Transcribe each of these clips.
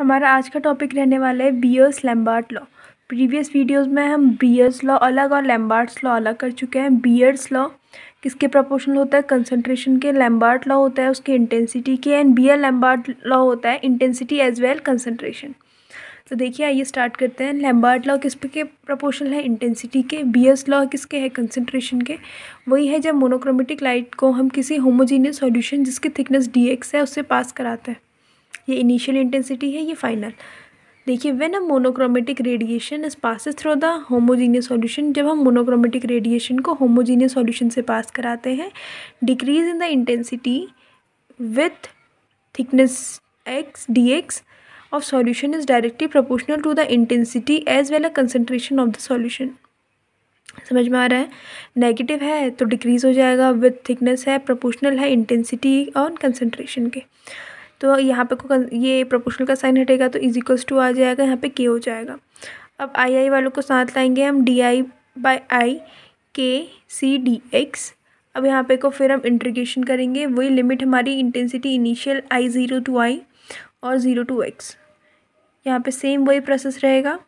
हमारा आज का टॉपिक रहने वाला है Beer's Lambert law previous videos में हम बियर्स लॉ अलग और लैम्बार्ट्स लॉ अलग कर चुके हैं बियर्स लॉ किसके प्रोपोर्शनल होता है कंसंट्रेशन के लैम्बार्ट लॉ होता है उसके इंटेंसिटी के एंड बियर लैम्बार्ट लॉ होता है इंटेंसिटी एज वेल कंसनट्रेशन तो देखिए आइए स्टार्ट करते हैं लैम्बार्ट लॉ किस के प्रपोर्शनल है इंटेंसिटी के बियर्स लॉ किसके है कंसनट्रेशन के वही है जब मोनोक्रोमेटिक लाइट को हम किसी होमोजीनियस सॉल्यूशन जिसकी थिकनेस डी है उससे पास कराते हैं ये इनिशियल इंटेंसिटी है ये फाइनल देखिए when a monochromatic radiation is passes through the homogeneous solution जब हम मोनोक्रोमेटिक रेडिएशन को होमोजीनियस सॉल्यूशन से पास कराते हैं decrease in the intensity with thickness X D X of solution is directly proportional to the intensity as well as of the solution समझ में आ रहा है नेगेटिव है तो डिक्रीज़ हो जाएगा विथ थिकनेस है प्रोपोर्शनल है इंटेंसिटी और कंसनट्रेशन के तो यहाँ पे को ये प्रोपोर्शनल का साइन हटेगा तो इज इक्वल्स टू आ जाएगा यहाँ पे के हो जाएगा अब आई आई वालों को साथ लाएंगे हम डी आई बाई आई के सी डी एक्स अब यहाँ पे को फिर हम इंट्रीग्रेशन करेंगे वही लिमिट हमारी intensity initial I zero to I और ज़ीरो टू एक्स यहाँ पे सेम वही प्रोसेस रहेगा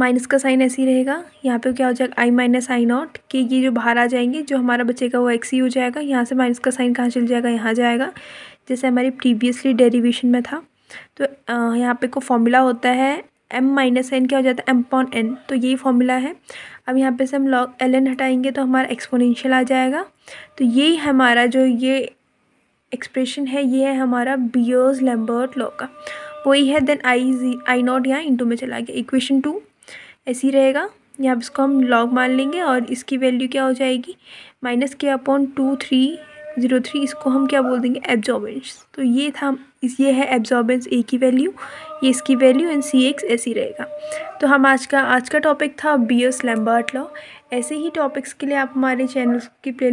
माइनस का साइन ऐसे ही रहेगा यहाँ पे क्या हो जाएगा आई माइनस आई नॉट के ये जो बाहर आ जाएंगे जो हमारा बचेगा वो एक्स ही हो जाएगा यहाँ से माइनस का साइन कहाँ चल जाएगा यहाँ जाएगा जैसे हमारी प्रीवियसली डेरिवेशन में था तो यहाँ पे को फॉर्मूला होता है एम माइनस एन क्या हो जाता है एम पॉन एन तो यही फॉर्मूला है अब यहाँ पे से हम लॉग एल एन हटाएंगे तो हमारा एक्सपोनेंशियल आ जाएगा तो यही हमारा जो ये एक्सप्रेशन है ये है हमारा बियर्स लैम्बर्ट लॉ का वही है then I G I naught यहाँ इंटू में चला गया इक्वेशन टू ऐसे ही रहेगा यहाँ इसको हम लॉग मान लेंगे और इसकी वैल्यू क्या हो जाएगी minus K upon two three zero three इसको हम क्या बोल देंगे एब्जॉर्बेंस तो ये था ये है एब्जॉर्बेंस ए की वैल्यू ये इसकी वैल्यू एंड सी एक्स ऐसी रहेगा तो हम आज का आज का टॉपिक था बी एस लैम्बर्ट लॉ ऐसे ही टॉपिक्स के लिए आप हमारे चैनल की प्ले